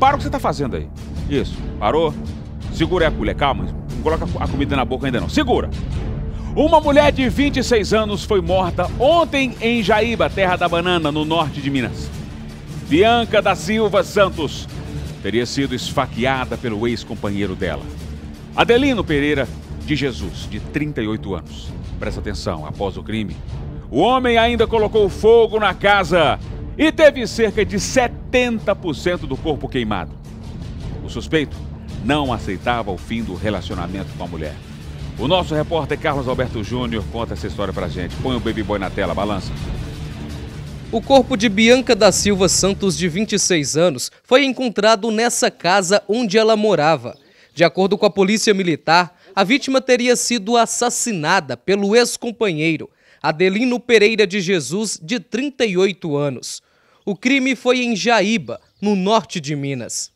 Para o que você está fazendo aí. Isso. Parou? Segura a colher, calma. Não coloca a comida na boca ainda não. Segura. Uma mulher de 26 anos foi morta ontem em Jaíba, terra da banana, no norte de Minas. Bianca da Silva Santos teria sido esfaqueada pelo ex-companheiro dela. Adelino Pereira de Jesus, de 38 anos. Presta atenção, após o crime, o homem ainda colocou fogo na casa e teve cerca de 70% do corpo queimado. O suspeito não aceitava o fim do relacionamento com a mulher. O nosso repórter Carlos Alberto Júnior conta essa história pra gente. Põe o Baby Boy na tela, balança. O corpo de Bianca da Silva Santos, de 26 anos, foi encontrado nessa casa onde ela morava. De acordo com a polícia militar, a vítima teria sido assassinada pelo ex-companheiro, Adelino Pereira de Jesus, de 38 anos. O crime foi em Jaíba, no norte de Minas.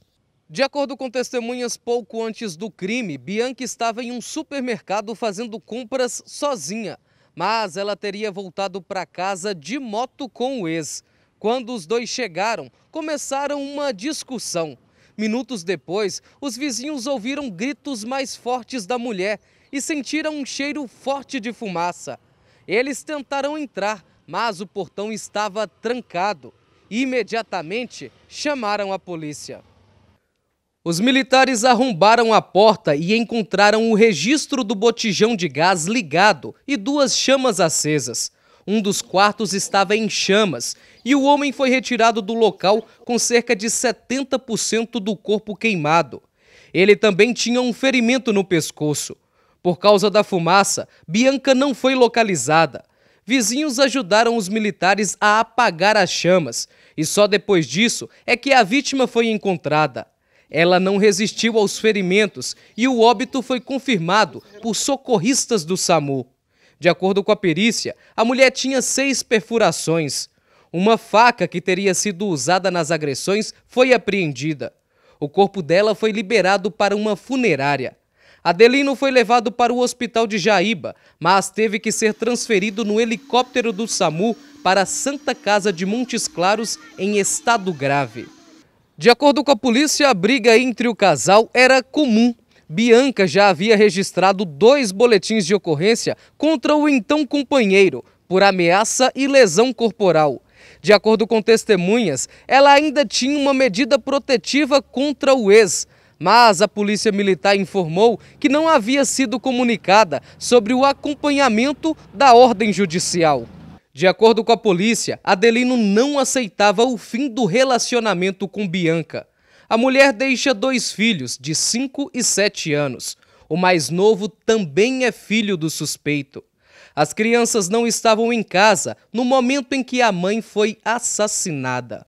De acordo com testemunhas, pouco antes do crime, Bianca estava em um supermercado fazendo compras sozinha, mas ela teria voltado para casa de moto com o ex. Quando os dois chegaram, começaram uma discussão. Minutos depois, os vizinhos ouviram gritos mais fortes da mulher e sentiram um cheiro forte de fumaça. Eles tentaram entrar, mas o portão estava trancado. Imediatamente chamaram a polícia. Os militares arrombaram a porta e encontraram o registro do botijão de gás ligado e duas chamas acesas. Um dos quartos estava em chamas e o homem foi retirado do local com cerca de 70% do corpo queimado. Ele também tinha um ferimento no pescoço. Por causa da fumaça, Bianca não foi localizada. Vizinhos ajudaram os militares a apagar as chamas e só depois disso é que a vítima foi encontrada. Ela não resistiu aos ferimentos e o óbito foi confirmado por socorristas do SAMU. De acordo com a perícia, a mulher tinha seis perfurações. Uma faca que teria sido usada nas agressões foi apreendida. O corpo dela foi liberado para uma funerária. Adelino foi levado para o hospital de Jaíba, mas teve que ser transferido no helicóptero do SAMU para a Santa Casa de Montes Claros, em estado grave. De acordo com a polícia, a briga entre o casal era comum. Bianca já havia registrado dois boletins de ocorrência contra o então companheiro por ameaça e lesão corporal. De acordo com testemunhas, ela ainda tinha uma medida protetiva contra o ex, mas a Polícia Militar informou que não havia sido comunicada sobre o acompanhamento da ordem judicial. De acordo com a polícia, Adelino não aceitava o fim do relacionamento com Bianca. A mulher deixa dois filhos, de 5 e 7 anos. O mais novo também é filho do suspeito. As crianças não estavam em casa no momento em que a mãe foi assassinada.